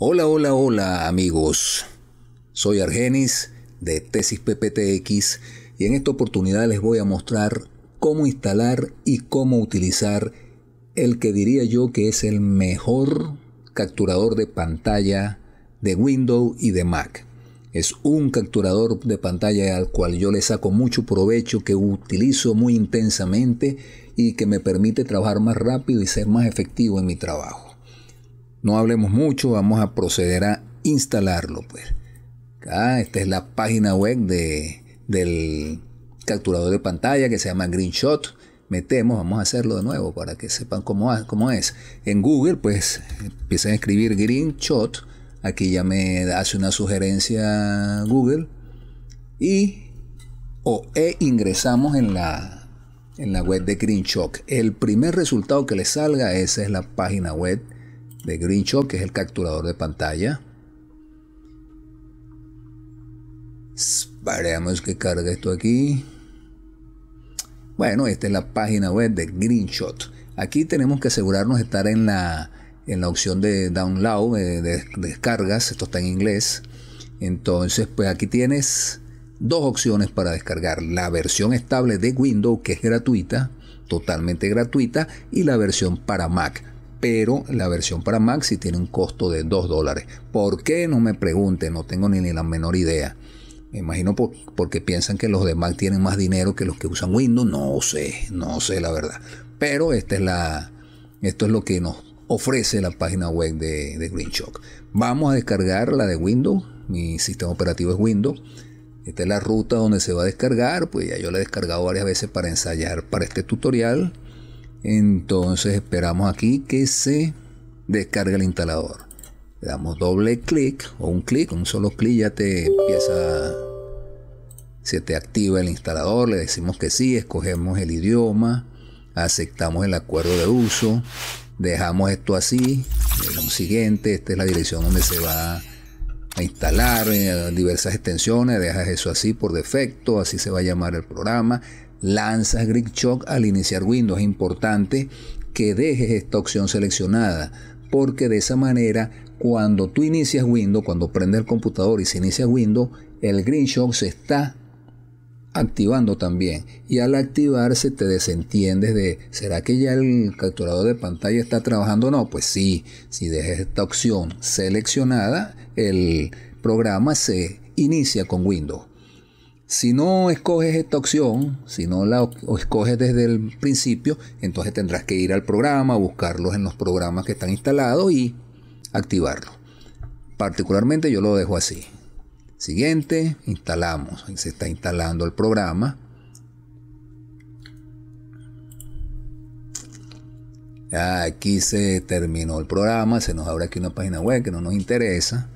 Hola, hola, hola amigos. Soy Argenis de Tesis PPTX y en esta oportunidad les voy a mostrar cómo instalar y cómo utilizar el que diría yo que es el mejor capturador de pantalla de Windows y de Mac. Es un capturador de pantalla al cual yo le saco mucho provecho, que utilizo muy intensamente y que me permite trabajar más rápido y ser más efectivo en mi trabajo no hablemos mucho, vamos a proceder a instalarlo. Pues. Ah, esta es la página web de, del capturador de pantalla que se llama Greenshot. Metemos, vamos a hacerlo de nuevo para que sepan cómo, es. En Google, pues empiezan a escribir Greenshot. Aquí ya me hace una sugerencia Google. Y o e ingresamos en la, en la web de Greenshot. El primer resultado que le salga, esa es la página web de GreenShot, que es el capturador de pantalla. Esperemos que cargue esto aquí. Bueno, esta es la página web de Greenshot. Aquí tenemos que asegurarnos de estar en la, en la opción de download, de descargas. Esto está en inglés. Entonces, pues aquí tienes dos opciones para descargar. La versión estable de Windows, que es gratuita, totalmente gratuita, y la versión para Mac pero la versión para Mac sí tiene un costo de 2 dólares. ¿Por qué? No me pregunten, no tengo ni, la menor idea. Me imagino porque piensan que los de Mac tienen más dinero que los que usan Windows. No sé, no sé la verdad. Pero esta es la, esto es lo que nos ofrece la página web de, de GreenShock. Vamos a descargar la de Windows. Mi sistema operativo es Windows. Esta es la ruta donde se va a descargar. Pues ya yo la he descargado varias veces para ensayar para este tutorial. Entonces esperamos aquí que se descargue el instalador. Le damos doble clic o un clic, un solo clic ya te empieza, se te activa el instalador, le decimos que sí, escogemos el idioma, aceptamos el acuerdo de uso, dejamos esto así, damos siguiente, esta es la dirección donde se va a instalar en eh, diversas extensiones, dejas eso así por defecto, así se va a llamar el programa, Lanzas green Shock al iniciar Windows. Es importante que dejes esta opción seleccionada porque de esa manera cuando tú inicias Windows, cuando prende el computador y se inicia Windows, el Green Shock se está activando también. Y al activarse te desentiendes de, ¿será que ya el capturador de pantalla está trabajando? o No, pues sí, si dejes esta opción seleccionada, el programa se inicia con Windows. Si no escoges esta opción, si no la escoges desde el principio, entonces tendrás que ir al programa, buscarlos en los programas que están instalados y activarlo. Particularmente yo lo dejo así. Siguiente, instalamos. Se está instalando el programa. Aquí se terminó el programa, se nos abre aquí una página web que no nos interesa.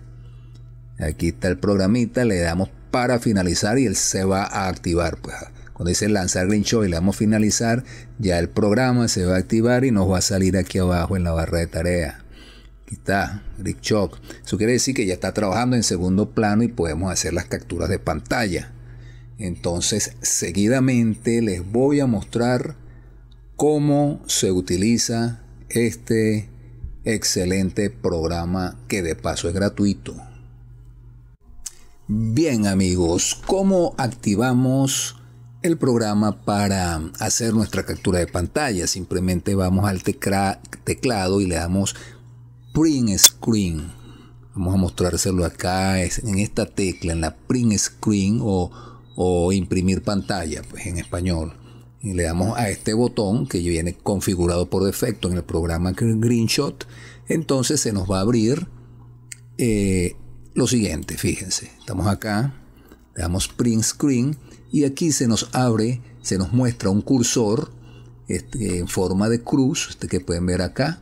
Aquí está el programita, le damos para finalizar y él se va a activar. Pues. Cuando dice lanzar Green y le damos finalizar, ya el programa se va a activar y nos va a salir aquí abajo en la barra de tarea. Aquí está, Rickshot. Eso quiere decir que ya está trabajando en segundo plano y podemos hacer las capturas de pantalla. Entonces, seguidamente les voy a mostrar cómo se utiliza este excelente programa que de paso es gratuito. Bien amigos, ¿cómo activamos el programa para hacer nuestra captura de pantalla? Simplemente vamos al teclado y le damos Print Screen. Vamos a mostrárselo acá en esta tecla, en la Print Screen o, imprimir pantalla, pues en español. Y le damos a este botón que viene configurado por defecto en el programa Greenshot. Entonces se nos va a abrir eh, lo siguiente, fíjense, estamos acá, le damos print screen y aquí se nos abre, se nos muestra un cursor este, en forma de cruz, este que pueden ver acá,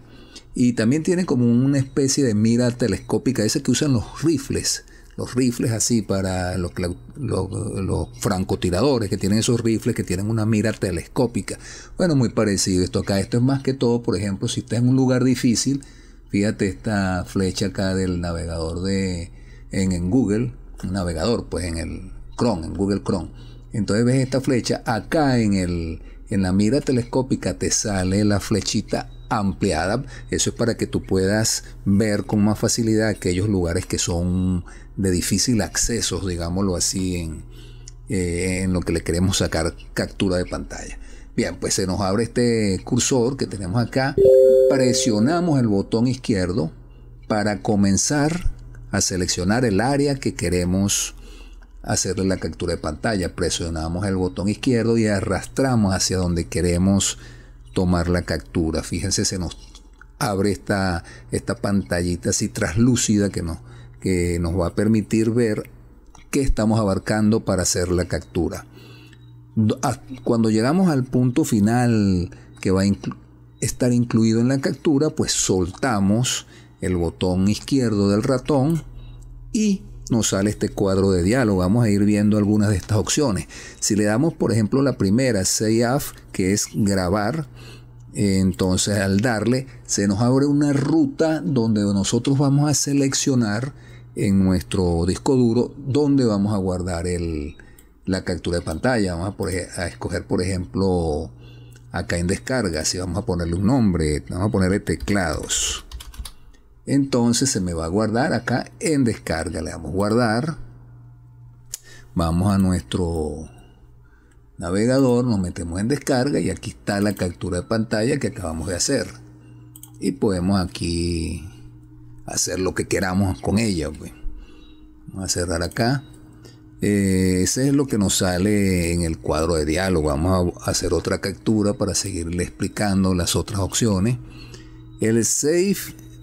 y también tiene como una especie de mira telescópica, esa que usan los rifles, los rifles así para los, los, francotiradores que tienen esos rifles que tienen una mira telescópica. Bueno, muy parecido esto acá. Esto es más que todo, por ejemplo, si está en un lugar difícil, fíjate esta flecha acá del navegador de, en, Google, navegador, pues en el Chrome, en Google Chrome. Entonces ves esta flecha, acá en, el, en la mira telescópica te sale la flechita ampliada. Eso es para que tú puedas ver con más facilidad aquellos lugares que son de difícil acceso, digámoslo así, en, eh, en lo que le queremos sacar captura de pantalla. Bien, pues se nos abre este cursor que tenemos acá. Presionamos el botón izquierdo para comenzar a seleccionar el área que queremos hacer la captura de pantalla. Presionamos el botón izquierdo y arrastramos hacia donde queremos tomar la captura. Fíjense, se nos abre esta, esta pantallita así traslúcida que nos, que nos va a permitir ver qué estamos abarcando para hacer la captura. Cuando llegamos al punto final que va a estar incluido en la captura, pues soltamos el botón izquierdo del ratón y nos sale este cuadro de diálogo. Vamos a ir viendo algunas de estas opciones. Si le damos, por ejemplo, la primera, Save que es grabar, entonces al darle se nos abre una ruta donde nosotros vamos a seleccionar en nuestro disco duro donde vamos a guardar la captura de pantalla. Vamos a, a, escoger, por ejemplo, acá en descarga, si vamos a ponerle un nombre, vamos a ponerle teclados. Entonces se me va a guardar acá en descarga. Le damos guardar. Vamos a nuestro navegador, nos metemos en descarga y aquí está la captura de pantalla que acabamos de hacer. Y podemos aquí hacer lo que queramos con ella. Pues. Vamos a cerrar acá. Eh, ese es lo que nos sale en el cuadro de diálogo. Vamos a hacer otra captura para seguirle explicando las otras opciones. El save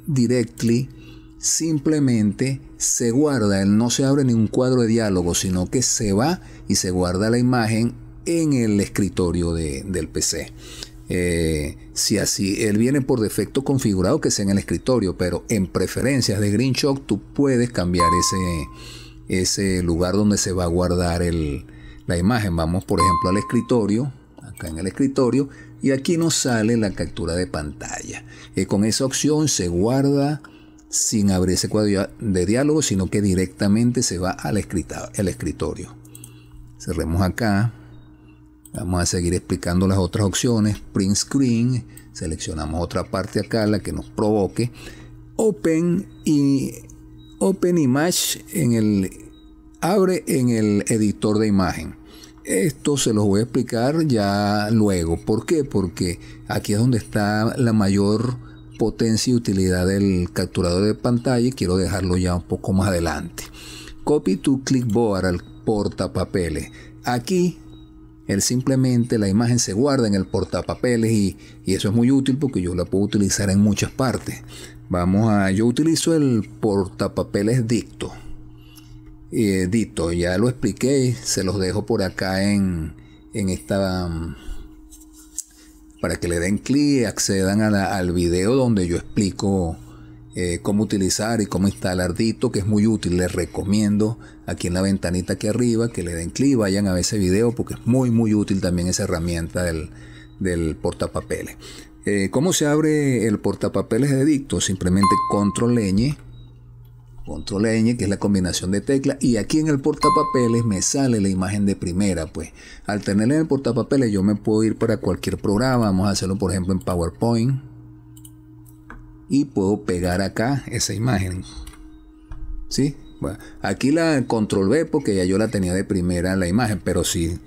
directly simplemente se guarda, él no se abre ni un cuadro de diálogo, sino que se va y se guarda la imagen en el escritorio del PC. Eh, si así, él viene por defecto configurado que sea en el escritorio, pero en preferencias de Shock, tú puedes cambiar ese, ese lugar donde se va a guardar el, la imagen. Vamos, por ejemplo, al escritorio, acá en el escritorio, y aquí nos sale la captura de pantalla. que con esa opción se guarda sin abrir ese cuadro de diálogo, sino que directamente se va al, escritorio. Cerremos acá. Vamos a seguir explicando las otras opciones. Print Screen. Seleccionamos otra parte acá, la que nos provoque. Open y Open Image en el abre en el editor de imagen. Esto se los voy a explicar ya luego. ¿Por qué? Porque aquí es donde está la mayor potencia y utilidad del capturador de pantalla y quiero dejarlo ya un poco más adelante. Copy to clipboard al portapapeles. Aquí él simplemente la imagen se guarda en el portapapeles y, y, eso es muy útil porque yo la puedo utilizar en muchas partes. Vamos a, yo utilizo el portapapeles dicto. Eh, dito. Ya lo expliqué, se los dejo por acá en, esta... Mm, para que le den clic, y accedan al video donde yo explico eh, cómo utilizar y cómo instalar Dito, que es muy útil. Les recomiendo aquí en la ventanita que arriba que le den clic, vayan a ver ese video porque es muy muy útil también esa herramienta del, portapapeles. Eh, ¿Cómo se abre el portapapeles de Dito Simplemente control leñe, control n que es la combinación de teclas, y aquí en el portapapeles me sale la imagen de primera, pues al tenerla en el portapapeles yo me puedo ir para cualquier programa, vamos a hacerlo por ejemplo en PowerPoint, y puedo pegar acá esa imagen, ¿sí? Bueno, aquí la control B porque ya yo la tenía de primera la imagen, pero si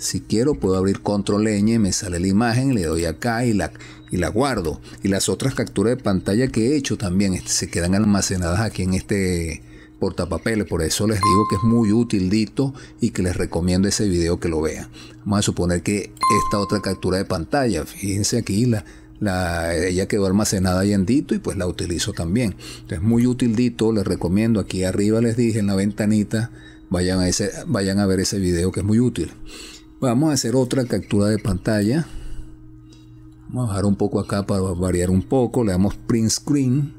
si quiero puedo abrir control ñ, me sale la imagen, le doy acá y la, y la guardo. Y las otras capturas de pantalla que he hecho también este, se quedan almacenadas aquí en este portapapeles. Por eso les digo que es muy útil y que les recomiendo ese video que lo vean. Vamos a suponer que esta otra captura de pantalla, fíjense aquí la, ella quedó almacenada ahí en Dito y pues la utilizo también. Entonces muy útil les recomiendo. Aquí arriba les dije en la ventanita, vayan a, ese, vayan a ver ese video que es muy útil. Vamos a hacer otra captura de pantalla. Vamos a bajar un poco acá para variar un poco. Le damos print screen.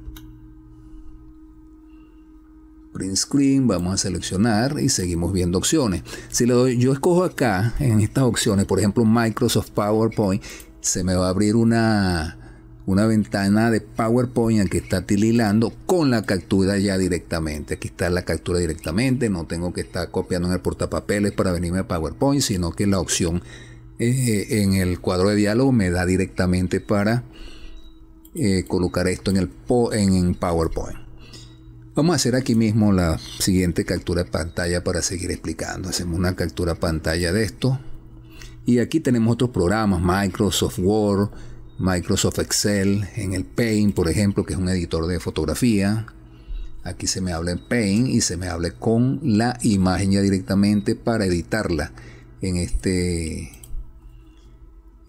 Print screen. Vamos a seleccionar y seguimos viendo opciones. Si le doy, yo escojo acá en estas opciones, por ejemplo Microsoft PowerPoint, se me va a abrir una, una ventana de PowerPoint que está tililando con la captura ya directamente. Aquí está la captura directamente, no tengo que estar copiando en el portapapeles para venirme a PowerPoint, sino que la opción eh, en el cuadro de diálogo me da directamente para eh, colocar esto en, el en PowerPoint. Vamos a hacer aquí mismo la siguiente captura de pantalla para seguir explicando. Hacemos una captura de pantalla de esto. Y aquí tenemos otros programas, Microsoft Word, Microsoft Excel, en el Paint, por ejemplo, que es un editor de fotografía. Aquí se me habla en Paint y se me habla con la imagen ya directamente para editarla en este,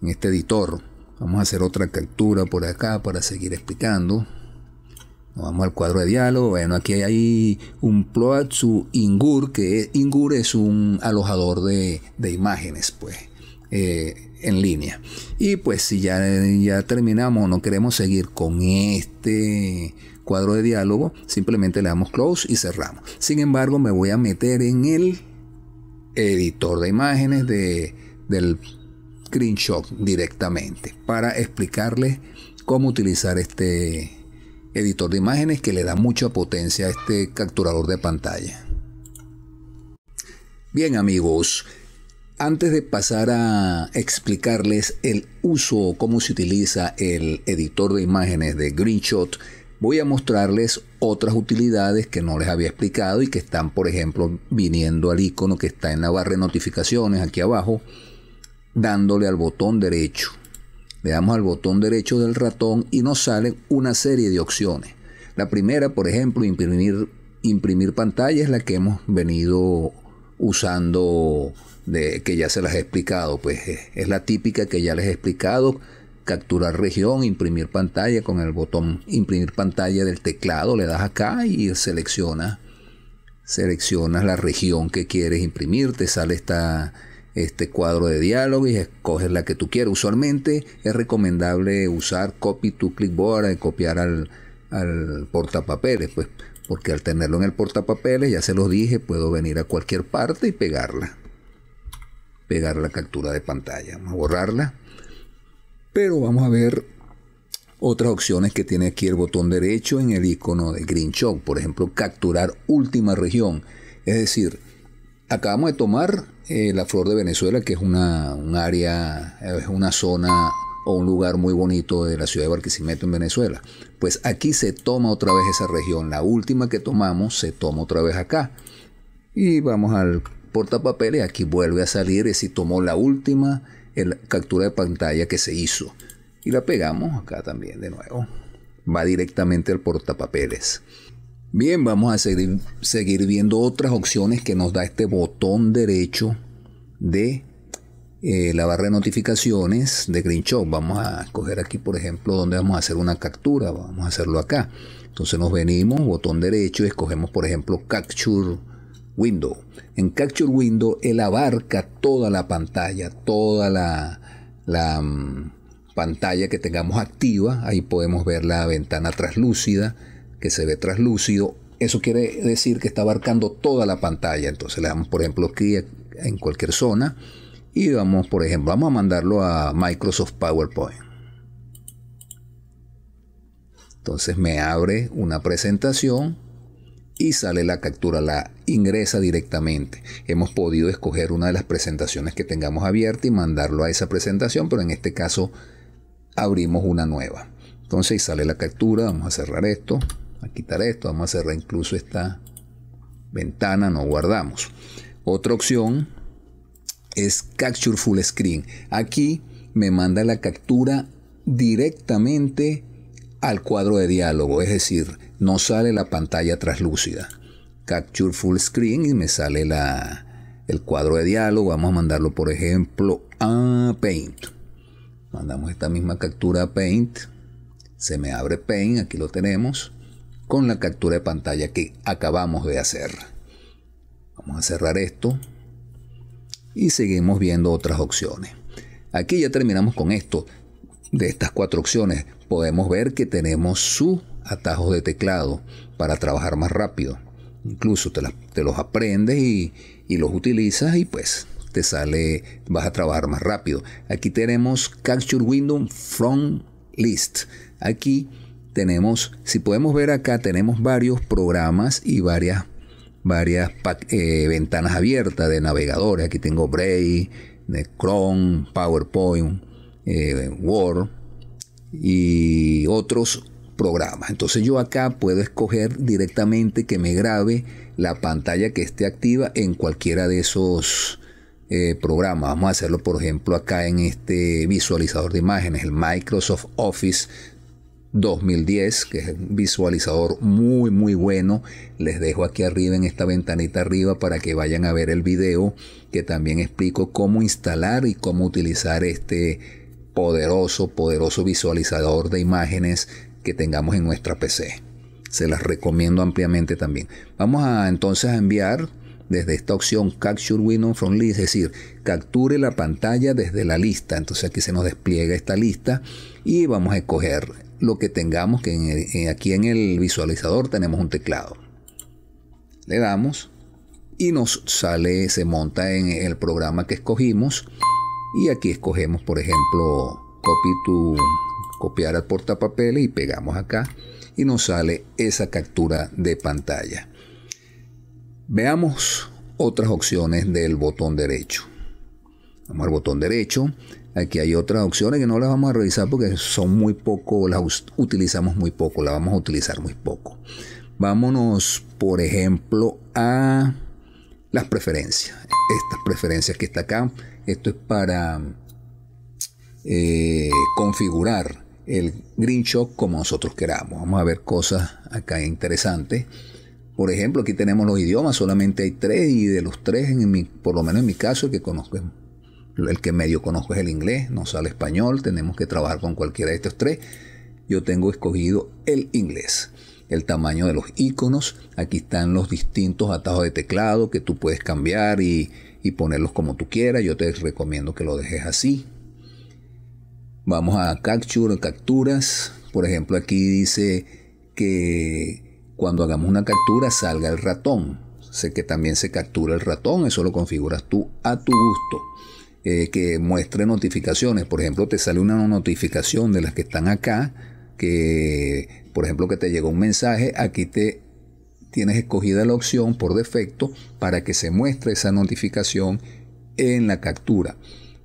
en este editor. Vamos a hacer otra captura por acá para seguir explicando. vamos al cuadro de diálogo. Bueno, aquí hay un su Ingur, que es, Ingur es un alojador de, imágenes, pues. Eh, en línea. Y pues si ya, ya terminamos, no queremos seguir con este cuadro de diálogo, simplemente le damos close y cerramos. Sin embargo, me voy a meter en el editor de imágenes de, del screenshot directamente para explicarles cómo utilizar este editor de imágenes que le da mucha potencia a este capturador de pantalla. Bien amigos, antes de pasar a explicarles el uso o cómo se utiliza el editor de imágenes de Greenshot, voy a mostrarles otras utilidades que no les había explicado y que están, por ejemplo, viniendo al icono que está en la barra de notificaciones aquí abajo, dándole al botón derecho. Le damos al botón derecho del ratón y nos salen una serie de opciones. La primera, por ejemplo, imprimir, imprimir pantalla es la que hemos venido usando, de, que ya se las he explicado, pues eh, es, la típica que ya les he explicado, capturar región, imprimir pantalla con el botón imprimir pantalla del teclado, le das acá y selecciona seleccionas la región que quieres imprimir, te sale esta, este cuadro de diálogo y escoges la que tú quieres. Usualmente es recomendable usar copy to clipboard y eh, copiar al, al portapapeles, pues porque al tenerlo en el portapapeles, ya se los dije, puedo venir a cualquier parte y pegarla. Pegar la captura de pantalla, vamos a borrarla. Pero vamos a ver otras opciones que tiene aquí el botón derecho en el icono de Green Shock, por ejemplo, capturar última región. Es decir, acabamos de tomar eh, la flor de Venezuela, que es una, un área, es una zona o un lugar muy bonito de la ciudad de Barquisimeto en Venezuela. Pues aquí se toma otra vez esa región. La última que tomamos se toma otra vez acá. Y vamos al portapapeles. Aquí vuelve a salir es si tomó la última captura de pantalla que se hizo. Y la pegamos acá también de nuevo. Va directamente al portapapeles. Bien, vamos a seguir, seguir viendo otras opciones que nos da este botón derecho de eh, la barra de notificaciones de GreenShot Vamos a escoger aquí, por ejemplo, donde vamos a hacer una captura. Vamos a hacerlo acá. Entonces nos venimos, botón derecho, escogemos, por ejemplo, Capture Window. En Capture Window él abarca toda la pantalla, toda la, mm, pantalla que tengamos activa. Ahí podemos ver la ventana traslúcida que se ve traslúcido Eso quiere decir que está abarcando toda la pantalla. Entonces le damos, por ejemplo, aquí en cualquier zona y vamos, por ejemplo, vamos a mandarlo a Microsoft PowerPoint. Entonces me abre una presentación y sale la captura, la ingresa directamente. Hemos podido escoger una de las presentaciones que tengamos abierta y mandarlo a esa presentación, pero en este caso abrimos una nueva. Entonces sale la captura, vamos a cerrar esto, a quitar esto, vamos a cerrar incluso esta ventana, no guardamos. Otra opción es Capture Full Screen. Aquí me manda la captura directamente al cuadro de diálogo, es decir, no sale la pantalla traslúcida Capture Full Screen y me sale la, el cuadro de diálogo. Vamos a mandarlo, por ejemplo, a Paint. Mandamos esta misma captura a Paint. Se me abre Paint, aquí lo tenemos, con la captura de pantalla que acabamos de hacer. Vamos a cerrar esto y seguimos viendo otras opciones. Aquí ya terminamos con esto. De estas cuatro opciones podemos ver que tenemos su atajos de teclado para trabajar más rápido. Incluso te, los aprendes y, los utilizas y pues te sale, vas a trabajar más rápido. Aquí tenemos Capture Window From List. Aquí tenemos, si podemos ver acá, tenemos varios programas y varias varias eh, ventanas abiertas de navegadores. Aquí tengo Brave, Chrome, PowerPoint, eh, Word y otros programas. Entonces yo acá puedo escoger directamente que me grabe la pantalla que esté activa en cualquiera de esos eh, programas. Vamos a hacerlo por ejemplo acá en este visualizador de imágenes, el Microsoft Office 2010, que es un visualizador muy muy bueno. Les dejo aquí arriba en esta ventanita arriba para que vayan a ver el video que también explico cómo instalar y cómo utilizar este poderoso, poderoso visualizador de imágenes que tengamos en nuestra PC. Se las recomiendo ampliamente también. Vamos a entonces a enviar desde esta opción Capture Window from List, es decir, capture la pantalla desde la lista. Entonces aquí se nos despliega esta lista y vamos a escoger lo que tengamos, que eh, aquí en el visualizador tenemos un teclado. Le damos y nos sale, se monta en el programa que escogimos. Y aquí escogemos, por ejemplo, copy to, copiar al portapapeles y pegamos acá y nos sale esa captura de pantalla. Veamos otras opciones del botón derecho. Vamos al botón derecho, Aquí hay otras opciones que no las vamos a revisar porque son muy poco, las utilizamos muy poco, las vamos a utilizar muy poco. Vámonos, por ejemplo, a las preferencias. Estas preferencias que está acá, esto es para eh, configurar el Green como nosotros queramos. Vamos a ver cosas acá interesantes. Por ejemplo, aquí tenemos los idiomas, solamente hay tres y de los tres, en mi, por lo menos en mi caso, el que conozco es el que medio conozco es el inglés, no sale español, tenemos que trabajar con cualquiera de estos tres. Yo tengo escogido el inglés. El tamaño de los iconos, aquí están los distintos atajos de teclado que tú puedes cambiar y, y ponerlos como tú quieras. Yo te recomiendo que lo dejes así. Vamos a capture, capturas. Por ejemplo, aquí dice que cuando hagamos una captura salga el ratón. Sé que también se captura el ratón, eso lo configuras tú a tu gusto. Eh, que muestre notificaciones. Por ejemplo, te sale una notificación de las que están acá, que por ejemplo que te llegó un mensaje, aquí te tienes escogida la opción por defecto para que se muestre esa notificación en la captura.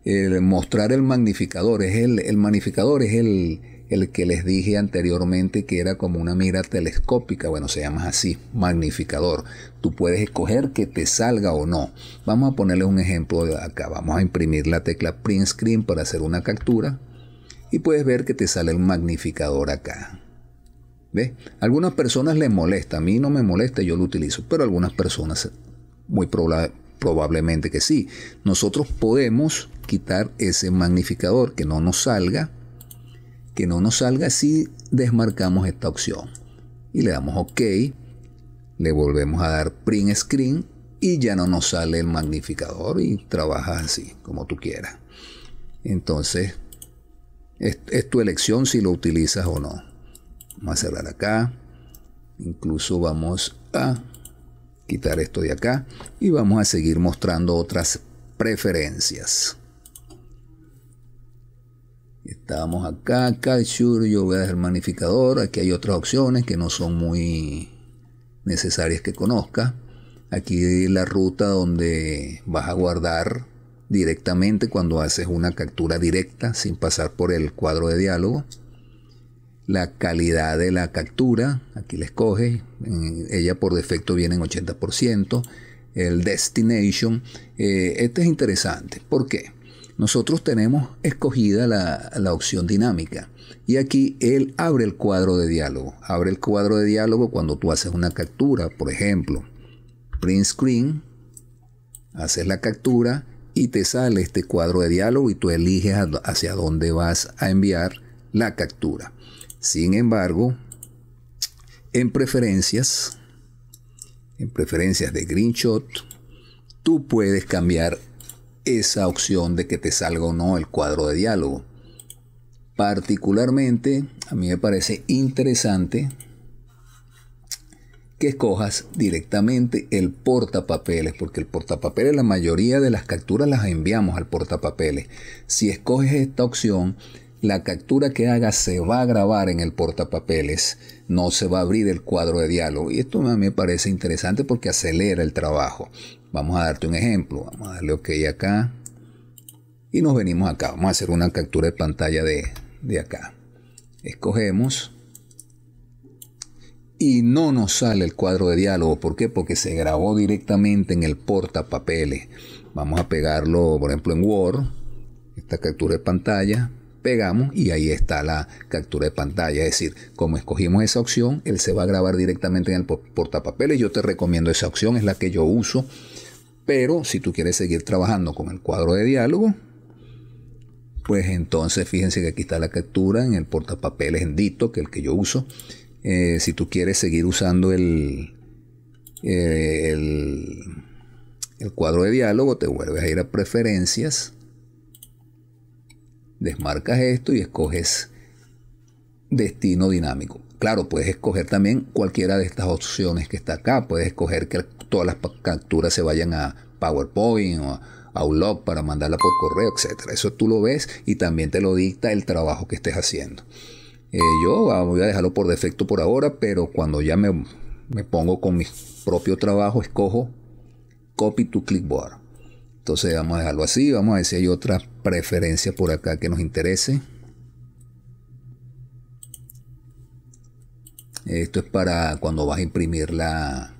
El mostrar el magnificador es el, el magnificador es el, el que les dije anteriormente que era como una mira telescópica, bueno, se llama así, magnificador. Tú puedes escoger que te salga o no. Vamos a ponerle un ejemplo acá. Vamos a imprimir la tecla print screen para hacer una captura y puedes ver que te sale el magnificador acá. ¿Ves? Algunas personas les molesta, a mí no me molesta, yo lo utilizo, pero algunas personas muy probablemente que sí. Nosotros podemos quitar ese magnificador que no nos salga que no nos salga si desmarcamos esta opción. Y le damos OK, le volvemos a dar print screen y ya no nos sale el magnificador y trabajas así, como tú quieras. Entonces, es, es tu elección si lo utilizas o no. Vamos a cerrar acá. Incluso vamos a quitar esto de acá y vamos a seguir mostrando otras preferencias. Estábamos acá, Calsure, yo voy a dejar magnificador. Aquí hay otras opciones que no son muy necesarias que conozca. Aquí la ruta donde vas a guardar directamente cuando haces una captura directa sin pasar por el cuadro de diálogo. La calidad de la captura, aquí la escoges, ella por defecto viene en 80%. El destination, eh, este es interesante. ¿Por qué? Nosotros tenemos escogida la, opción dinámica. Y aquí él abre el cuadro de diálogo. Abre el cuadro de diálogo cuando tú haces una captura, por ejemplo. Print screen, haces la captura y te sale este cuadro de diálogo y tú eliges hacia dónde vas a enviar la captura. Sin embargo, en preferencias, en preferencias de Greenshot, tú puedes cambiar esa opción de que te salga o no el cuadro de diálogo. Particularmente, a mí me parece interesante que escojas directamente el portapapeles, porque el portapapeles la mayoría de las capturas las enviamos al portapapeles. Si escoges esta opción, la captura que haga se va a grabar en el portapapeles, no se va a abrir el cuadro de diálogo. Y esto a me parece interesante porque acelera el trabajo. Vamos a darte un ejemplo. Vamos a darle OK acá. Y nos venimos acá. Vamos a hacer una captura de pantalla de, de acá. Escogemos. Y no nos sale el cuadro de diálogo. ¿Por qué? Porque se grabó directamente en el portapapeles. Vamos a pegarlo, por ejemplo, en Word. Esta captura de pantalla y ahí está la captura de pantalla. Es decir, como escogimos esa opción, él se va a grabar directamente en el portapapeles. Yo te recomiendo esa opción, es la que yo uso. Pero si tú quieres seguir trabajando con el cuadro de diálogo, pues entonces fíjense que aquí está la captura en el portapapeles en Dito, que el que yo uso. Eh, si tú quieres seguir usando el, eh, el, el cuadro de diálogo, te vuelves a ir a preferencias Desmarcas esto y escoges destino dinámico. Claro, puedes escoger también cualquiera de estas opciones que está acá. Puedes escoger que todas las capturas se vayan a PowerPoint o a Outlook para mandarla por correo, etc. Eso tú lo ves y también te lo dicta el trabajo que estés haciendo. Eh, yo ah, voy a dejarlo por defecto por ahora, pero cuando ya me, pongo con mi propio trabajo, escojo Copy to Clickboard. Entonces vamos a dejarlo así. Vamos a ver si hay otra preferencia por acá que nos interese. Esto es para cuando vas a imprimir la,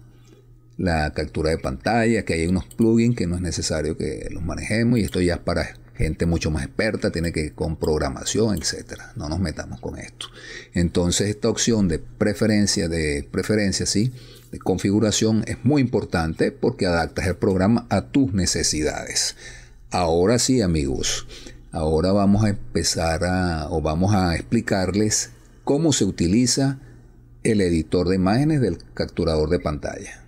captura de pantalla, que hay unos plugins que no es necesario que los manejemos y esto ya es para gente mucho más experta, tiene que ir con programación, etcétera. No nos metamos con esto. Entonces esta opción de preferencia, de preferencia, sí, configuración es muy importante porque adaptas el programa a tus necesidades. Ahora sí, amigos, ahora vamos a empezar a, o vamos a explicarles cómo se utiliza el editor de imágenes del capturador de pantalla.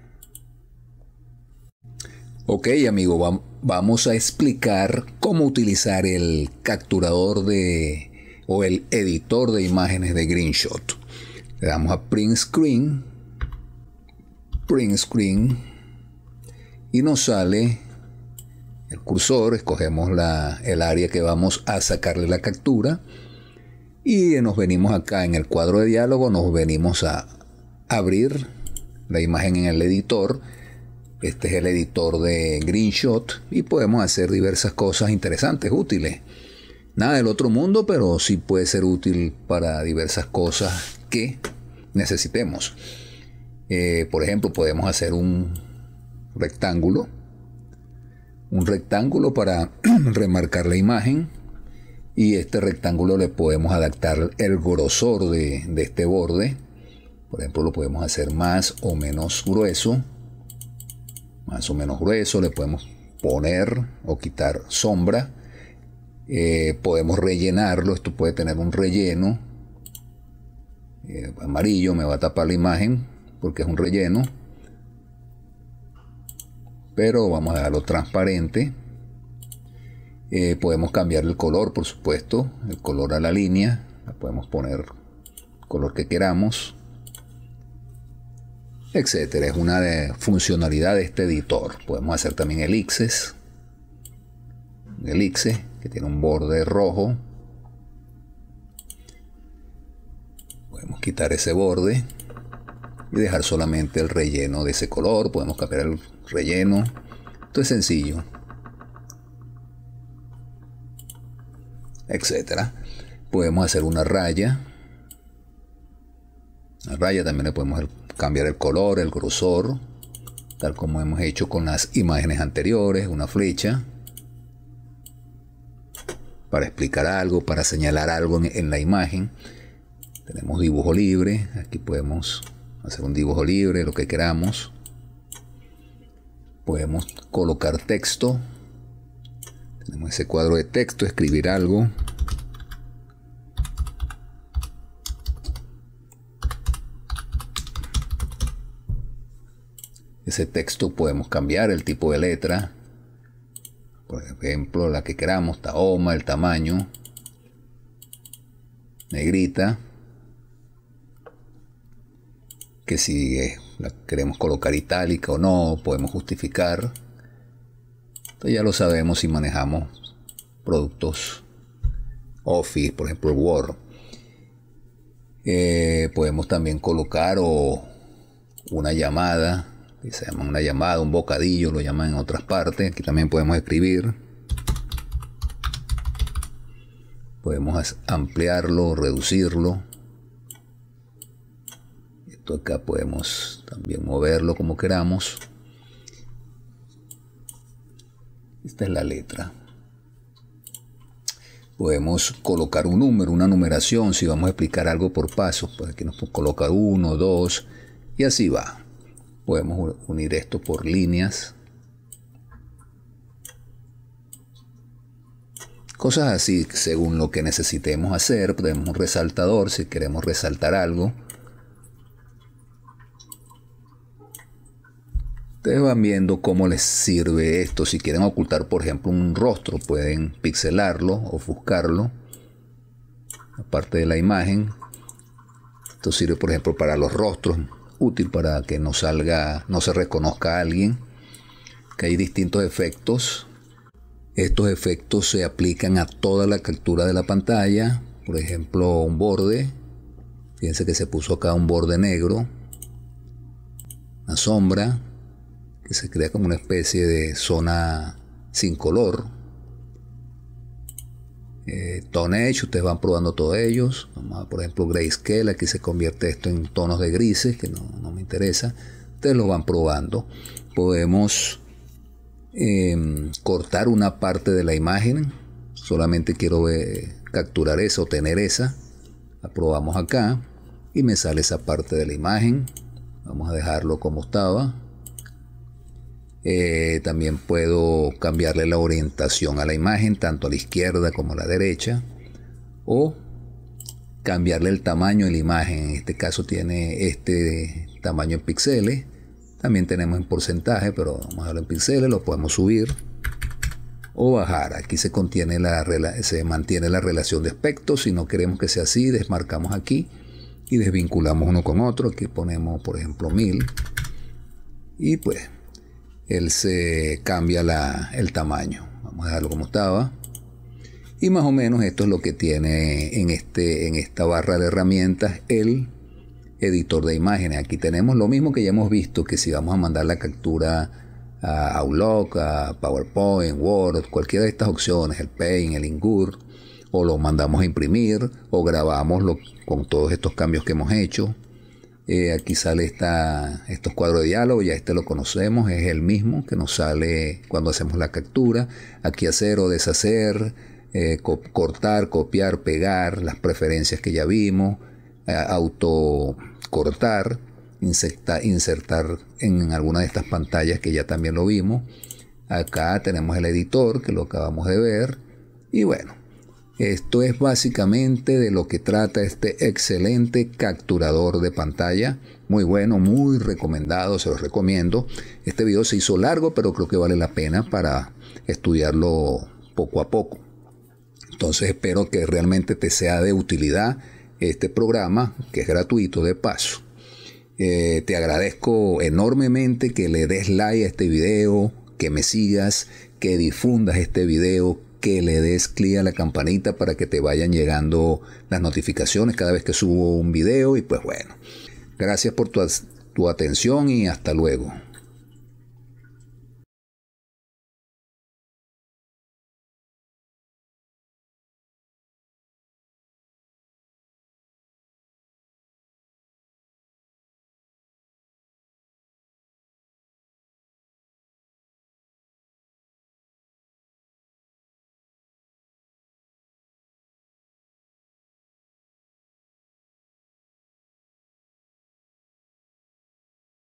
Ok, amigo, vamos a explicar cómo utilizar el capturador de o el editor de imágenes de GreenShot. Le damos a Print Screen screen y nos sale el cursor, escogemos el área que vamos a sacarle la captura y nos venimos acá en el cuadro de diálogo, nos venimos a abrir la imagen en el editor. Este es el editor de GreenShot y podemos hacer diversas cosas interesantes, útiles. Nada del otro mundo, pero sí puede ser útil para diversas cosas que necesitemos. Eh, por ejemplo, podemos hacer un rectángulo, un rectángulo para remarcar la imagen y este rectángulo le podemos adaptar el grosor de, este borde. Por ejemplo, lo podemos hacer más o menos grueso, más o menos grueso, le podemos poner o quitar sombra. Eh, podemos rellenarlo, esto puede tener un relleno eh, amarillo, me va a tapar la imagen, porque es un relleno. Pero vamos a dejarlo transparente. Eh, podemos cambiar el color, por supuesto, el color a la línea. La podemos poner color que queramos, etcétera. Es una funcionalidad de este editor. Podemos hacer también elixes, un que tiene un borde rojo. Podemos quitar ese borde y dejar solamente el relleno de ese color. Podemos cambiar el relleno. Esto es sencillo. Etcétera. Podemos hacer una raya. La raya también le podemos cambiar el color, el grosor, tal como hemos hecho con las imágenes anteriores, una flecha para explicar algo, para señalar algo en la imagen. Tenemos dibujo libre, aquí podemos hacer un dibujo libre, lo que queramos. Podemos colocar texto. Tenemos ese cuadro de texto, escribir algo. Ese texto podemos cambiar el tipo de letra. Por ejemplo, la que queramos, taoma, el tamaño, negrita que si eh, la queremos colocar itálica o no, podemos justificar. ya lo sabemos si manejamos productos Office, por ejemplo Word. Eh, podemos también colocar o una llamada, que se llama una llamada, un bocadillo, lo llaman en otras partes. Aquí también podemos escribir. Podemos ampliarlo, reducirlo acá podemos también moverlo como queramos esta es la letra podemos colocar un número, una numeración, si vamos a explicar algo por pasos, pues aquí nos coloca uno, dos, y así va. Podemos unir esto por líneas. Cosas así, según lo que necesitemos hacer, podemos un resaltador si queremos resaltar algo. Ustedes van viendo cómo les sirve esto. Si quieren ocultar, por ejemplo, un rostro, pueden pixelarlo, o ofuscarlo, aparte de la imagen. Esto sirve, por ejemplo, para los rostros, útil para que no salga, no se reconozca a alguien. Que hay distintos efectos. Estos efectos se aplican a toda la captura de la pantalla. Por ejemplo, un borde. Fíjense que se puso acá un borde negro. Una sombra se crea como una especie de zona sin color. Eh, tone edge, ustedes van probando todos ellos. por ejemplo, grayscale, aquí se convierte esto en tonos de grises, que no, me interesa. Ustedes lo van probando. Podemos em, cortar una parte de la imagen. Solamente quiero capturar eso o tener esa. la probamos acá y me sale esa parte de la imagen. Vamos a dejarlo como estaba. Eh, también puedo cambiarle la orientación a la imagen, tanto a la izquierda como a la derecha. O cambiarle el tamaño de la imagen. En este caso tiene este tamaño en píxeles. También tenemos en porcentaje, pero vamos a verlo en píxeles. Lo podemos subir o bajar. Aquí se, contiene la, se mantiene la relación de aspecto. Si no queremos que sea así, desmarcamos aquí y desvinculamos uno con otro. Aquí ponemos, por ejemplo, 1000. Y pues él se cambia la, el tamaño. Vamos a dejarlo como estaba. Y más o menos esto es lo que tiene en, este, en esta barra de herramientas el editor de imágenes. Aquí tenemos lo mismo que ya hemos visto, que si vamos a mandar la captura a Outlook, a PowerPoint, Word, cualquiera de estas opciones, el Paint, el Ingur, o lo mandamos a imprimir, o grabamos lo, con todos estos cambios que hemos hecho, eh, aquí sale esta, estos cuadros de diálogo, ya este lo conocemos, es el mismo que nos sale cuando hacemos la captura. Aquí hacer o deshacer, eh, cortar, copiar, pegar, las preferencias que ya vimos, eh, autocortar, insertar en alguna de estas pantallas que ya también lo vimos. Acá tenemos el editor que lo acabamos de ver. Y bueno, esto es básicamente de lo que trata este excelente capturador de pantalla. Muy bueno, muy recomendado, se los recomiendo. Este video se hizo largo, pero creo que vale la pena para estudiarlo poco a poco. Entonces espero que realmente te sea de utilidad este programa, que es gratuito de paso. Eh, te agradezco enormemente que le des like a este video, que me sigas, que difundas este video, que le des clic a la campanita para que te vayan llegando las notificaciones cada vez que subo un video y pues bueno. Gracias por tu, tu atención y hasta luego.